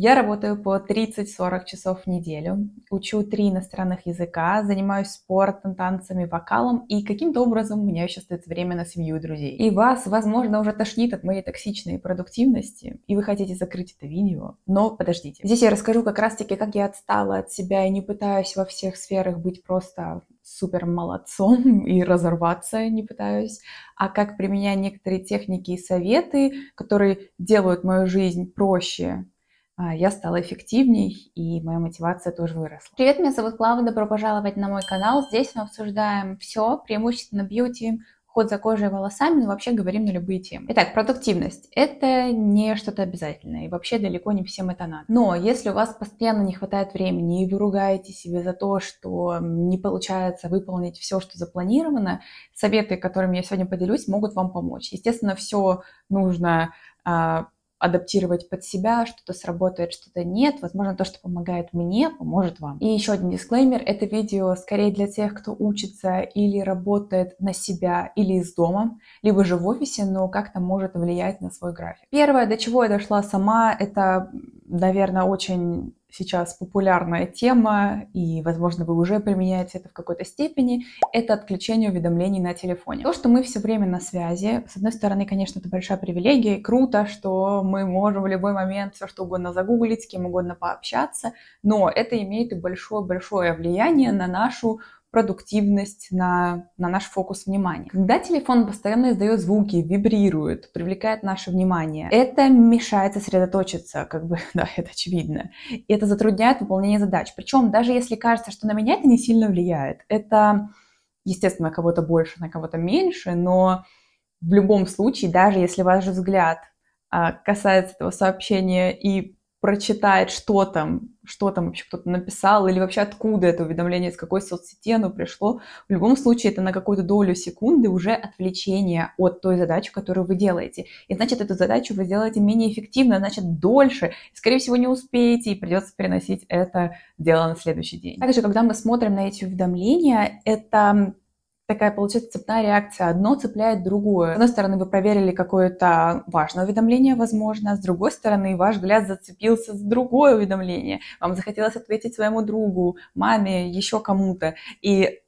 Я работаю по 30-40 часов в неделю, учу три иностранных языка, занимаюсь спортом, танцами, вокалом, и каким-то образом у меня еще остается время на семью и друзей. И вас, возможно, уже тошнит от моей токсичной продуктивности, и вы хотите закрыть это видео, но подождите. Здесь я расскажу как раз-таки, как я отстала от себя и не пытаюсь во всех сферах быть просто супер молодцом и разорваться не пытаюсь, а как применяю некоторые техники и советы, которые делают мою жизнь проще, а, я стала эффективней, и моя мотивация тоже выросла. Привет, меня зовут Клава, добро пожаловать на мой канал. Здесь мы обсуждаем все, преимущественно бьюти, уход за кожей и волосами, но вообще говорим на любые темы. Итак, продуктивность – это не что-то обязательное, и вообще далеко не всем это надо. Но если у вас постоянно не хватает времени, и вы ругаете себя за то, что не получается выполнить все, что запланировано, советы, которыми я сегодня поделюсь, могут вам помочь. Естественно, все нужно а, адаптировать под себя, что-то сработает, что-то нет. Возможно, то, что помогает мне, поможет вам. И еще один дисклеймер. Это видео скорее для тех, кто учится или работает на себя, или из дома, либо же в офисе, но как-то может влиять на свой график. Первое, до чего я дошла сама, это, наверное, очень сейчас популярная тема, и, возможно, вы уже применяете это в какой-то степени, это отключение уведомлений на телефоне. То, что мы все время на связи, с одной стороны, конечно, это большая привилегия, и круто, что мы можем в любой момент все что угодно загуглить, с кем угодно пообщаться, но это имеет и большое-большое влияние на нашу продуктивность, на, на наш фокус внимания. Когда телефон постоянно издает звуки, вибрирует, привлекает наше внимание, это мешает сосредоточиться, как бы, да, это очевидно. И это затрудняет выполнение задач. Причем даже если кажется, что на меня это не сильно влияет, это, естественно, кого-то больше, на кого-то меньше, но в любом случае, даже если ваш взгляд а, касается этого сообщения и прочитает, что там что там вообще кто-то написал, или вообще откуда это уведомление, из какой соцсети оно пришло. В любом случае, это на какую-то долю секунды уже отвлечение от той задачи, которую вы делаете. И значит, эту задачу вы сделаете менее эффективно, значит, дольше. скорее всего, не успеете, и придется переносить это дело на следующий день. Также, когда мы смотрим на эти уведомления, это такая получается цепная реакция. Одно цепляет другое. С одной стороны, вы проверили какое-то важное уведомление, возможно, с другой стороны, ваш взгляд зацепился с другое уведомление. Вам захотелось ответить своему другу, маме, еще кому-то. И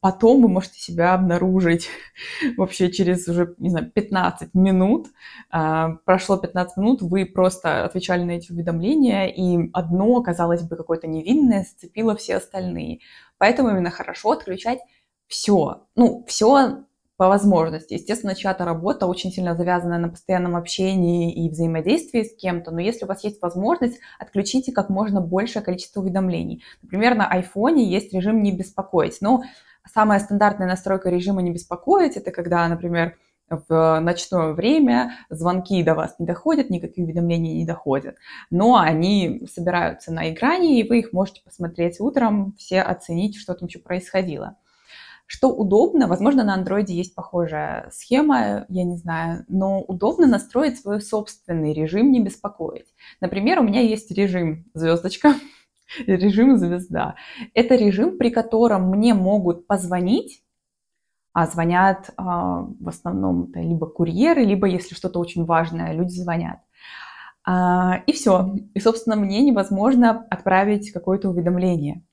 потом вы можете себя обнаружить вообще через уже, не знаю, 15 минут. А, прошло 15 минут, вы просто отвечали на эти уведомления, и одно, казалось бы, какое-то невинное сцепило все остальные. Поэтому именно хорошо отключать все. Ну, все по возможности. Естественно, чья-то работа очень сильно завязана на постоянном общении и взаимодействии с кем-то, но если у вас есть возможность, отключите как можно большее количество уведомлений. Например, на айфоне есть режим «не беспокоить». Ну, самая стандартная настройка режима «не беспокоить» — это когда, например, в ночное время звонки до вас не доходят, никакие уведомления не доходят. Но они собираются на экране, и вы их можете посмотреть утром, все оценить, что там еще происходило. Что удобно, возможно, на андроиде есть похожая схема, я не знаю, но удобно настроить свой собственный режим, не беспокоить. Например, у меня есть режим звездочка, режим звезда. Это режим, при котором мне могут позвонить, а звонят а, в основном либо курьеры, либо если что-то очень важное, люди звонят. А, и все. И, собственно, мне невозможно отправить какое-то уведомление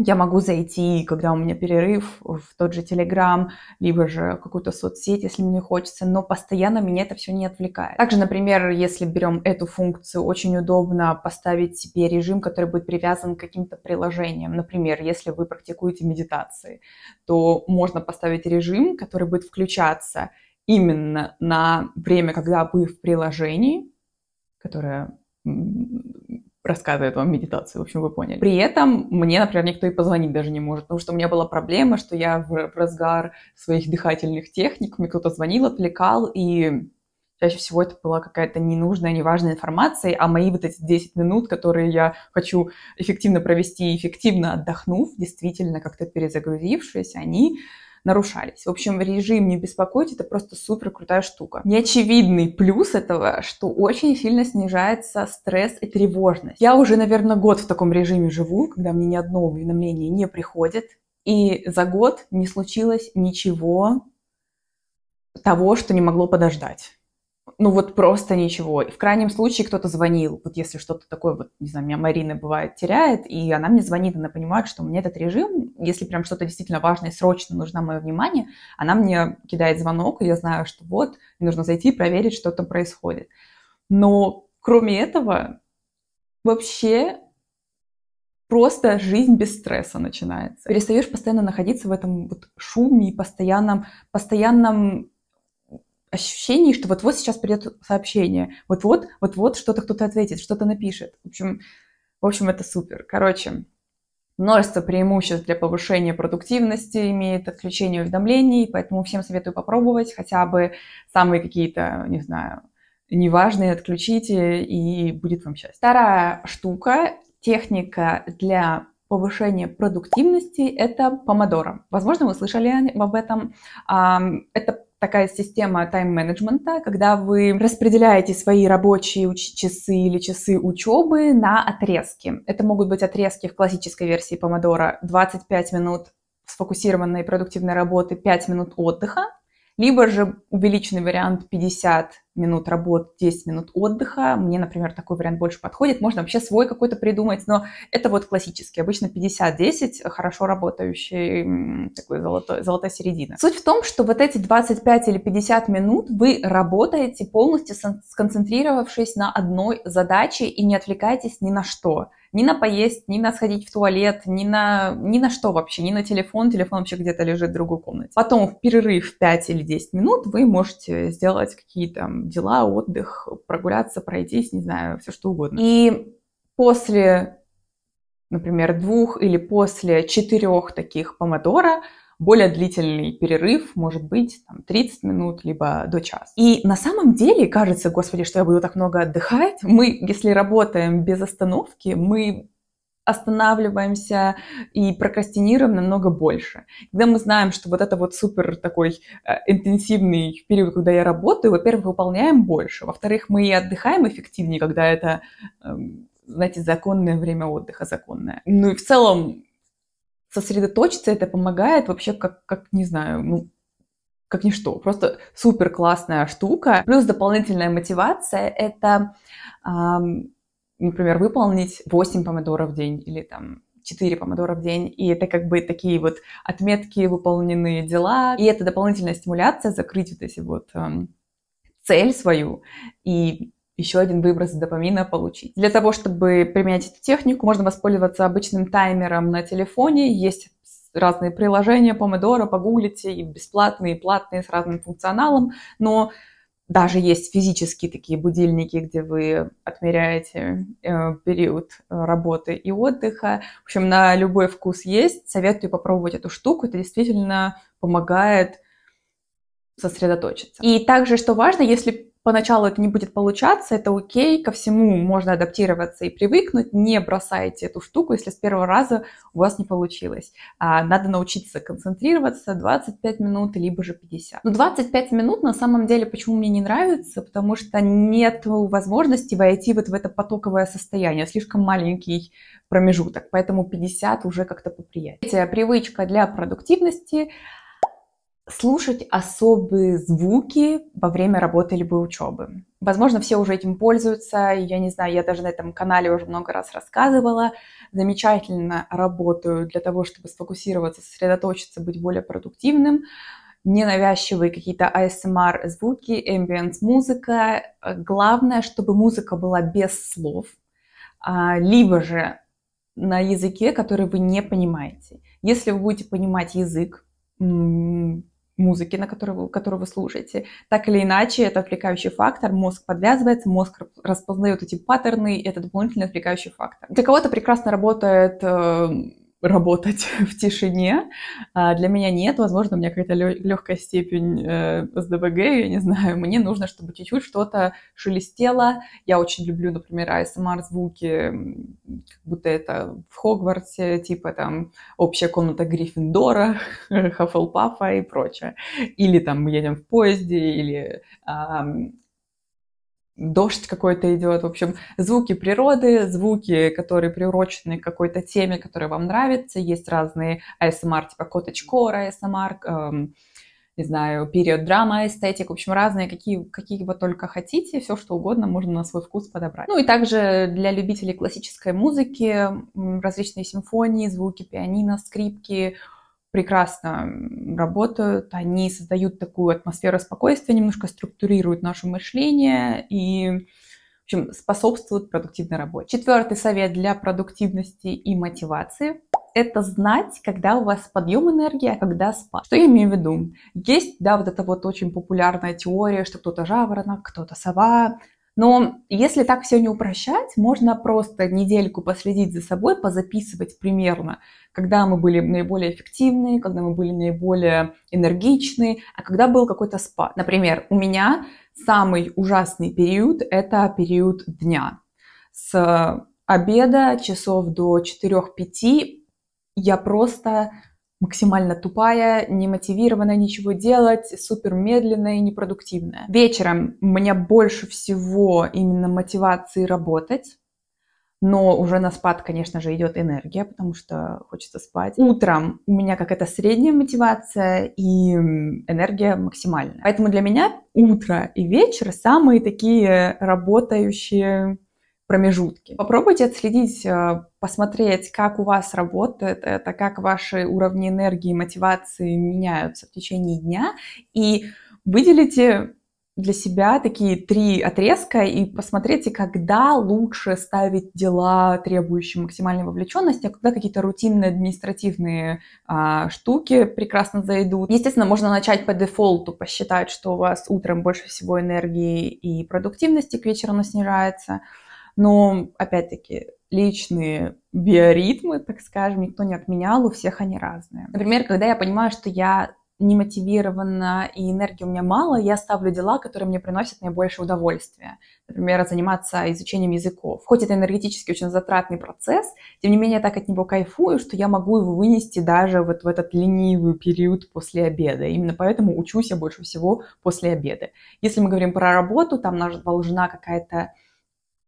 я могу зайти, когда у меня перерыв, в тот же Телеграм, либо же какую-то соцсеть, если мне хочется, но постоянно меня это все не отвлекает. Также, например, если берем эту функцию, очень удобно поставить себе режим, который будет привязан к каким-то приложениям. Например, если вы практикуете медитации, то можно поставить режим, который будет включаться именно на время, когда вы в приложении, которое рассказывает вам медитацию, в общем, вы поняли. При этом мне, например, никто и позвонить даже не может, потому что у меня была проблема, что я в разгар своих дыхательных техник, мне кто-то звонил, отвлекал, и чаще всего это была какая-то ненужная, неважная информация, а мои вот эти 10 минут, которые я хочу эффективно провести, эффективно отдохнув, действительно как-то перезагрузившись, они нарушались. В общем, режим не беспокоить, это просто супер крутая штука. Неочевидный плюс этого, что очень сильно снижается стресс и тревожность. Я уже, наверное, год в таком режиме живу, когда мне ни одно уведомление не приходит, и за год не случилось ничего того, что не могло подождать ну вот просто ничего. И в крайнем случае кто-то звонил. Вот если что-то такое, вот, не знаю, меня Марина бывает теряет, и она мне звонит, она понимает, что мне этот режим, если прям что-то действительно важное, срочно нужно мое внимание, она мне кидает звонок, и я знаю, что вот, нужно зайти и проверить, что там происходит. Но кроме этого, вообще просто жизнь без стресса начинается. Перестаешь постоянно находиться в этом вот шуме и постоянном, постоянном ощущении, что вот-вот сейчас придет сообщение, вот-вот, вот-вот что-то кто-то ответит, что-то напишет. В общем, в общем, это супер. Короче, множество преимуществ для повышения продуктивности имеет отключение уведомлений, поэтому всем советую попробовать хотя бы самые какие-то, не знаю, неважные отключите, и будет вам счастье. Вторая штука, техника для повышение продуктивности – это помодоро. Возможно, вы слышали об этом. Это такая система тайм-менеджмента, когда вы распределяете свои рабочие часы или часы учебы на отрезки. Это могут быть отрезки в классической версии помодора 25 минут сфокусированной продуктивной работы, 5 минут отдыха, либо же увеличенный вариант 50 минут работы, 10 минут отдыха. Мне, например, такой вариант больше подходит. Можно вообще свой какой-то придумать, но это вот классический. Обычно 50-10, хорошо работающий, такой золотой, золотая середина. Суть в том, что вот эти 25 или 50 минут вы работаете полностью сконцентрировавшись на одной задаче и не отвлекаетесь ни на что ни на поесть, ни на сходить в туалет, ни на, ни на что вообще, ни на телефон, телефон вообще где-то лежит в другой комнате. Потом в перерыв 5 или 10 минут вы можете сделать какие-то дела, отдых, прогуляться, пройтись, не знаю, все что угодно. И после, например, двух или после четырех таких помодора более длительный перерыв, может быть, там, 30 минут, либо до часа. И на самом деле кажется, господи, что я буду так много отдыхать. Мы, если работаем без остановки, мы останавливаемся и прокрастинируем намного больше. Когда мы знаем, что вот это вот супер такой э, интенсивный период, когда я работаю, во-первых, выполняем больше, во-вторых, мы и отдыхаем эффективнее, когда это, э, знаете, законное время отдыха, законное. Ну и в целом сосредоточиться это помогает вообще как, как не знаю, ну, как ничто. Просто супер классная штука. Плюс дополнительная мотивация — это эм, например, выполнить 8 помидоров в день или там 4 помидора в день, и это как бы такие вот отметки, выполненные дела, и это дополнительная стимуляция закрыть вот эти вот эм, цель свою и еще один выброс допамина получить. Для того, чтобы применять эту технику, можно воспользоваться обычным таймером на телефоне, есть разные приложения Помидора, погуглите, и бесплатные, и платные, с разным функционалом, но даже есть физические такие будильники, где вы отмеряете э, период э, работы и отдыха. В общем, на любой вкус есть. Советую попробовать эту штуку. Это действительно помогает сосредоточиться. И также, что важно, если Поначалу это не будет получаться, это окей, ко всему можно адаптироваться и привыкнуть. Не бросайте эту штуку, если с первого раза у вас не получилось. А, надо научиться концентрироваться 25 минут, либо же 50. Но 25 минут на самом деле почему мне не нравится, потому что нет возможности войти вот в это потоковое состояние, слишком маленький промежуток, поэтому 50 уже как-то поприятнее. Привычка для продуктивности – слушать особые звуки во время работы либо учебы. Возможно, все уже этим пользуются. Я не знаю, я даже на этом канале уже много раз рассказывала. Замечательно работаю для того, чтобы сфокусироваться, сосредоточиться, быть более продуктивным. Ненавязчивые какие-то ASMR-звуки, а эмбиенс-музыка. Главное, чтобы музыка была без слов, а, либо же на языке, который вы не понимаете. Если вы будете понимать язык, музыки, на которую, вы, которую вы слушаете. Так или иначе, это отвлекающий фактор, мозг подвязывается, мозг распознает эти паттерны, и это дополнительный отвлекающий фактор. Для кого-то прекрасно работает э, работать в тишине. А, для меня нет, возможно, у меня какая-то легкая степень э, СДВГ, я не знаю, мне нужно, чтобы чуть-чуть что-то шелестело. Я очень люблю, например, ASMR-звуки, эм как будто это в Хогвартсе, типа там общая комната Гриффиндора, Хаффлпафа и прочее. Или там мы едем в поезде, или дождь какой-то идет, в общем, звуки природы, звуки, которые приурочены к какой-то теме, которая вам нравится, есть разные ASMR, а типа Коточкора, ASMR, эм, не знаю, период драма, эстетик, в общем, разные, какие, какие вы только хотите, все что угодно можно на свой вкус подобрать. Ну и также для любителей классической музыки различные симфонии, звуки пианино, скрипки, прекрасно работают, они создают такую атмосферу спокойствия, немножко структурируют наше мышление и, в общем, способствуют продуктивной работе. Четвертый совет для продуктивности и мотивации – это знать, когда у вас подъем энергии, а когда спад. Что я имею в виду? Есть, да, вот эта вот очень популярная теория, что кто-то жаворонок, кто-то сова, но если так все не упрощать, можно просто недельку последить за собой, позаписывать примерно, когда мы были наиболее эффективны, когда мы были наиболее энергичны, а когда был какой-то спад. Например, у меня самый ужасный период – это период дня. С обеда часов до 4-5 я просто максимально тупая, не мотивированная ничего делать, супер медленная и непродуктивная. Вечером у меня больше всего именно мотивации работать, но уже на спад, конечно же, идет энергия, потому что хочется спать. Утром у меня какая-то средняя мотивация и энергия максимальная. Поэтому для меня утро и вечер самые такие работающие промежутки. Попробуйте отследить, э, посмотреть, как у вас работает это, как ваши уровни энергии и мотивации меняются в течение дня, и выделите для себя такие три отрезка и посмотрите, когда лучше ставить дела, требующие максимальной вовлеченности, а когда какие-то рутинные административные а, штуки прекрасно зайдут. Естественно, можно начать по дефолту, посчитать, что у вас утром больше всего энергии и продуктивности к вечеру она снижается. Но, опять-таки, личные биоритмы, так скажем, никто не отменял, у всех они разные. Например, когда я понимаю, что я не мотивирована и энергии у меня мало, я ставлю дела, которые мне приносят наибольшее удовольствие. Например, заниматься изучением языков. Хоть это энергетически очень затратный процесс, тем не менее я так от него кайфую, что я могу его вынести даже вот в этот ленивый период после обеда. Именно поэтому учусь я больше всего после обеда. Если мы говорим про работу, там нас должна какая-то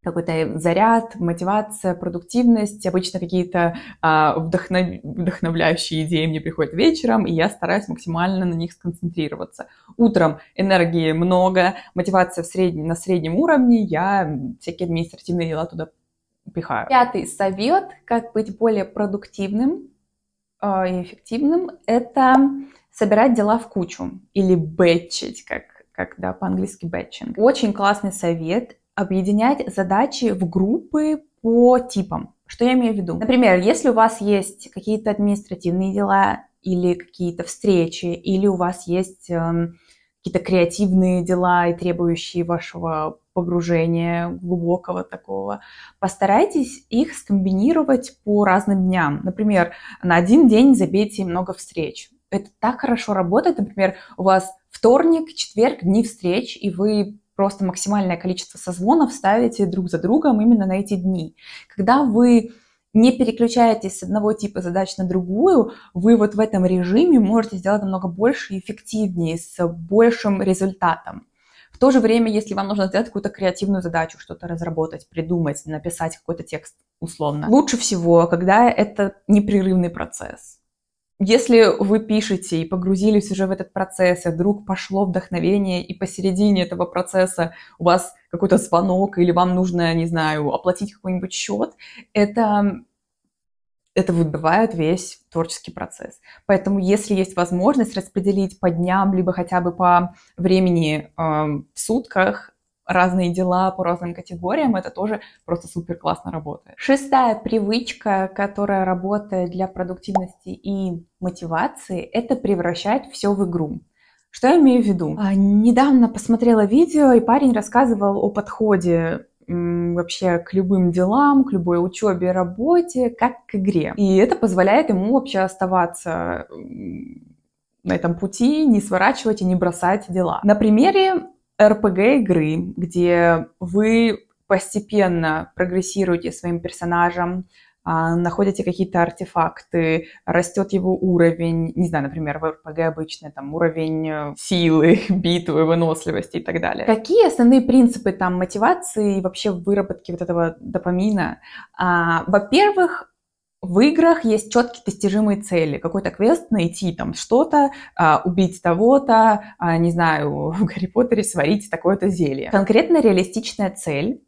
какой-то заряд, мотивация, продуктивность. Обычно какие-то а, вдохно... вдохновляющие идеи мне приходят вечером, и я стараюсь максимально на них сконцентрироваться. Утром энергии много, мотивация в среднем, на среднем уровне, я всякие административные дела туда пихаю. Пятый совет, как быть более продуктивным э, и эффективным, это собирать дела в кучу или бэтчить, как как да, по-английски бэтчинг. Очень классный совет объединять задачи в группы по типам. Что я имею в виду? Например, если у вас есть какие-то административные дела или какие-то встречи, или у вас есть э, какие-то креативные дела и требующие вашего погружения глубокого такого, постарайтесь их скомбинировать по разным дням. Например, на один день забейте много встреч. Это так хорошо работает. Например, у вас вторник, четверг, дни встреч, и вы просто максимальное количество созвонов ставите друг за другом именно на эти дни. Когда вы не переключаетесь с одного типа задач на другую, вы вот в этом режиме можете сделать намного больше и эффективнее, с большим результатом. В то же время, если вам нужно сделать какую-то креативную задачу, что-то разработать, придумать, написать какой-то текст условно, лучше всего, когда это непрерывный процесс. Если вы пишете и погрузились уже в этот процесс, и вдруг пошло вдохновение, и посередине этого процесса у вас какой-то звонок, или вам нужно, не знаю, оплатить какой-нибудь счет, это это выбивает весь творческий процесс. Поэтому, если есть возможность распределить по дням, либо хотя бы по времени э, в сутках разные дела по разным категориям, это тоже просто супер классно работает. Шестая привычка, которая работает для продуктивности и мотивации, это превращать все в игру. Что я имею в виду? А, недавно посмотрела видео, и парень рассказывал о подходе вообще к любым делам, к любой учебе работе, как к игре. И это позволяет ему вообще оставаться на этом пути, не сворачивать и не бросать дела. На примере РПГ-игры, где вы постепенно прогрессируете своим персонажем, а, находите какие-то артефакты, растет его уровень, не знаю, например, в РПГ обычно там уровень э, силы, битвы, выносливости и так далее. Какие основные принципы там мотивации и вообще выработки вот этого допамина? А, во-первых, в играх есть четкие достижимые цели. Какой-то квест, найти там что-то, а, убить того-то, а, не знаю, в Гарри Поттере сварить такое-то зелье. Конкретно реалистичная цель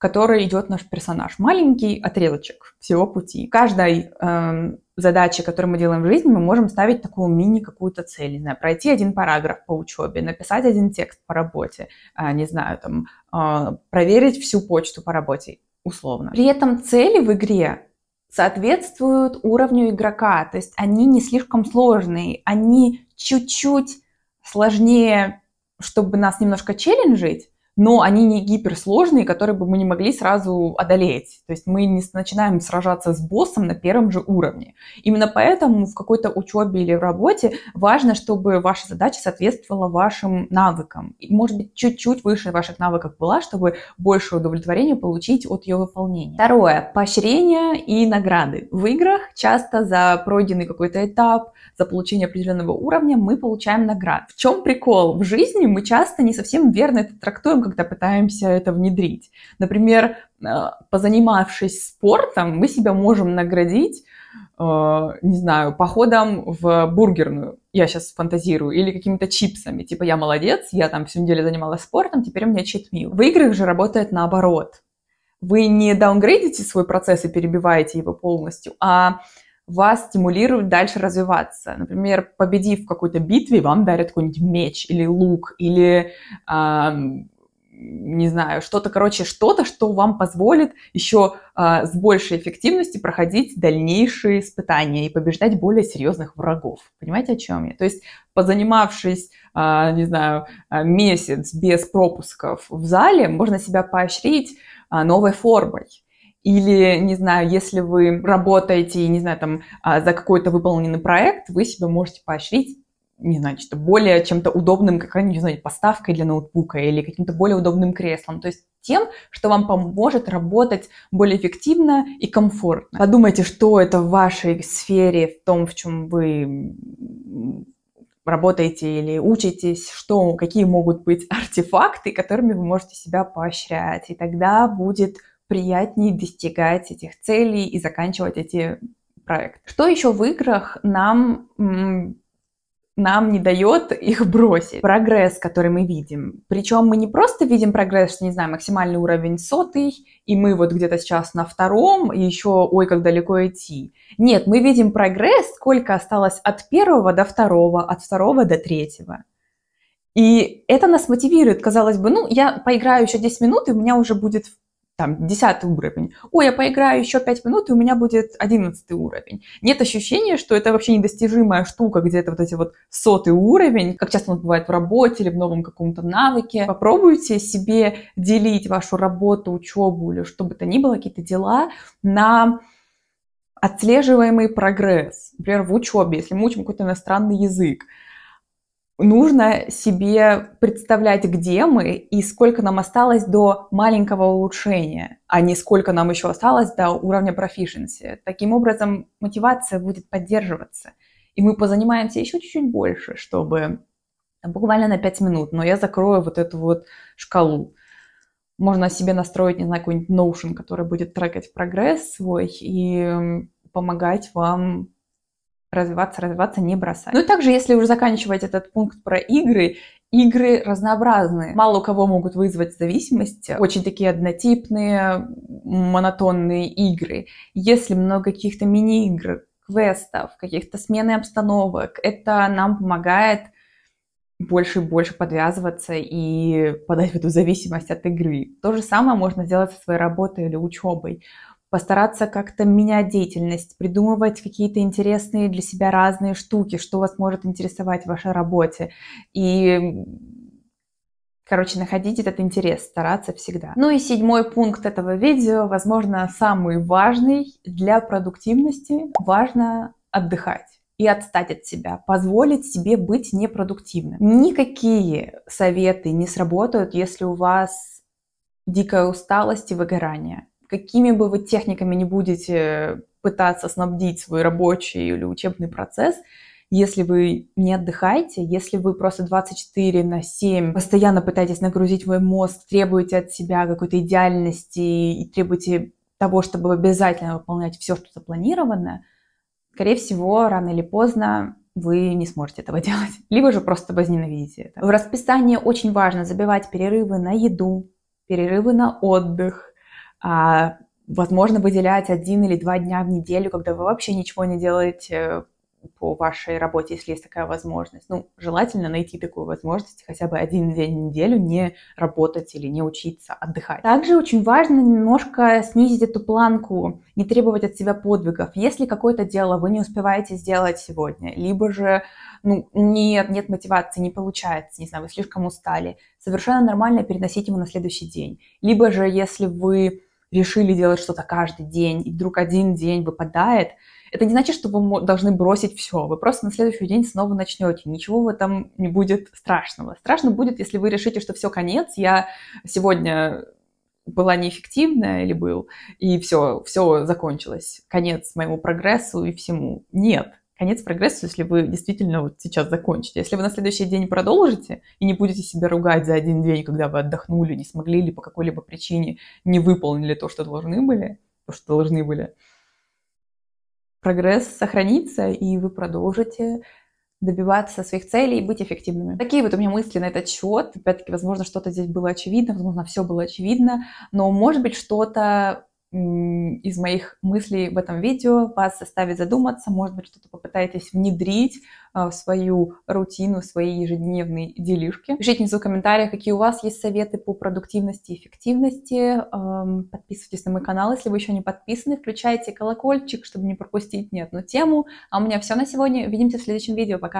которой идет наш персонаж. Маленький отрезочек всего пути. Каждой э, задаче, которую мы делаем в жизни, мы можем ставить такую мини какую-то цель. Не знаю, пройти один параграф по учебе, написать один текст по работе, э, не знаю, там, э, проверить всю почту по работе условно. При этом цели в игре соответствуют уровню игрока, то есть они не слишком сложные, они чуть-чуть сложнее, чтобы нас немножко челленджить, но они не гиперсложные, которые бы мы не могли сразу одолеть. То есть мы не начинаем сражаться с боссом на первом же уровне. Именно поэтому в какой-то учебе или в работе важно, чтобы ваша задача соответствовала вашим навыкам. И, может быть, чуть-чуть выше ваших навыков была, чтобы больше удовлетворения получить от ее выполнения. Второе. Поощрение и награды. В играх часто за пройденный какой-то этап, за получение определенного уровня мы получаем наград. В чем прикол? В жизни мы часто не совсем верно это трактуем, когда пытаемся это внедрить. Например, э, позанимавшись спортом, мы себя можем наградить, э, не знаю, походом в бургерную, я сейчас фантазирую, или какими-то чипсами, типа я молодец, я там всю неделю занималась спортом, теперь у меня читмил. В играх же работает наоборот. Вы не даунгрейдите свой процесс и перебиваете его полностью, а вас стимулирует дальше развиваться. Например, победив в какой-то битве, вам дарят какой-нибудь меч или лук, или не знаю, что-то, короче, что-то, что вам позволит еще э, а, с большей эффективностью проходить дальнейшие испытания и побеждать более серьезных врагов. Понимаете, о чем я? То есть, позанимавшись, э, не знаю, а, месяц без пропусков в зале, можно себя поощрить э, новой формой. Или, не знаю, если вы работаете, не знаю, там, э, за какой-то выполненный проект, вы себя можете поощрить не знаю, что более чем-то удобным, как не знаю, поставкой для ноутбука или каким-то более удобным креслом. То есть тем, что вам поможет работать более эффективно и комфортно. Подумайте, что это в вашей сфере, в том, в чем вы работаете или учитесь, что, какие могут быть артефакты, которыми вы можете себя поощрять. И тогда будет приятнее достигать этих целей и заканчивать эти проекты. Что еще в играх нам нам не дает их бросить. Прогресс, который мы видим. Причем мы не просто видим прогресс, что, не знаю, максимальный уровень сотый, и мы вот где-то сейчас на втором, и еще, ой, как далеко идти. Нет, мы видим прогресс, сколько осталось от первого до второго, от второго до третьего. И это нас мотивирует. Казалось бы, ну, я поиграю еще 10 минут, и у меня уже будет там, десятый уровень. Ой, я поиграю еще пять минут, и у меня будет одиннадцатый уровень. Нет ощущения, что это вообще недостижимая штука, где это вот эти вот сотый уровень, как часто он бывает в работе или в новом каком-то навыке. Попробуйте себе делить вашу работу, учебу или что бы то ни было, какие-то дела на отслеживаемый прогресс. Например, в учебе, если мы учим какой-то иностранный язык, нужно себе представлять, где мы и сколько нам осталось до маленького улучшения, а не сколько нам еще осталось до уровня proficiency. Таким образом, мотивация будет поддерживаться. И мы позанимаемся еще чуть-чуть больше, чтобы буквально на 5 минут, но я закрою вот эту вот шкалу. Можно себе настроить, не знаю, какой-нибудь Notion, который будет трекать прогресс свой и помогать вам развиваться, развиваться, не бросать. Ну и также, если уже заканчивать этот пункт про игры, игры разнообразные. Мало у кого могут вызвать зависимость. Очень такие однотипные, монотонные игры. Если много каких-то мини-игр, квестов, каких-то смены обстановок, это нам помогает больше и больше подвязываться и подать в эту зависимость от игры. То же самое можно сделать со своей работой или учебой постараться как-то менять деятельность, придумывать какие-то интересные для себя разные штуки, что вас может интересовать в вашей работе. И Короче, находить этот интерес, стараться всегда. Ну и седьмой пункт этого видео, возможно, самый важный для продуктивности. Важно отдыхать и отстать от себя, позволить себе быть непродуктивным. Никакие советы не сработают, если у вас дикая усталость и выгорание какими бы вы техниками не будете пытаться снабдить свой рабочий или учебный процесс, если вы не отдыхаете, если вы просто 24 на 7 постоянно пытаетесь нагрузить свой мозг, требуете от себя какой-то идеальности и требуете того, чтобы обязательно выполнять все, что запланировано, скорее всего, рано или поздно вы не сможете этого делать. Либо же просто возненавидите это. В расписании очень важно забивать перерывы на еду, перерывы на отдых, а, возможно, выделять один или два дня в неделю, когда вы вообще ничего не делаете э, по вашей работе, если есть такая возможность. Ну, желательно найти такую возможность хотя бы один день в неделю не работать или не учиться, а отдыхать. Также очень важно немножко снизить эту планку, не требовать от себя подвигов. Если какое-то дело вы не успеваете сделать сегодня, либо же ну, нет, нет мотивации, не получается, не знаю, вы слишком устали, совершенно нормально переносить его на следующий день. Либо же, если вы решили делать что-то каждый день, и вдруг один день выпадает, это не значит, что вы должны бросить все. Вы просто на следующий день снова начнете. Ничего в этом не будет страшного. Страшно будет, если вы решите, что все конец, я сегодня была неэффективная или был, и все, все закончилось, конец моему прогрессу и всему. Нет, конец прогресса, если вы действительно вот сейчас закончите. Если вы на следующий день продолжите и не будете себя ругать за один день, когда вы отдохнули, не смогли или по какой-либо причине не выполнили то, что должны были, то, что должны были, прогресс сохранится, и вы продолжите добиваться своих целей и быть эффективными. Такие вот у меня мысли на этот счет. Опять-таки, возможно, что-то здесь было очевидно, возможно, все было очевидно, но, может быть, что-то из моих мыслей в этом видео вас заставит задуматься, может быть, что-то попытаетесь внедрить а, в свою рутину, в свои ежедневные делишки. Пишите внизу в комментариях, какие у вас есть советы по продуктивности и эффективности. Подписывайтесь на мой канал, если вы еще не подписаны. Включайте колокольчик, чтобы не пропустить ни одну тему. А у меня все на сегодня. Увидимся в следующем видео. Пока!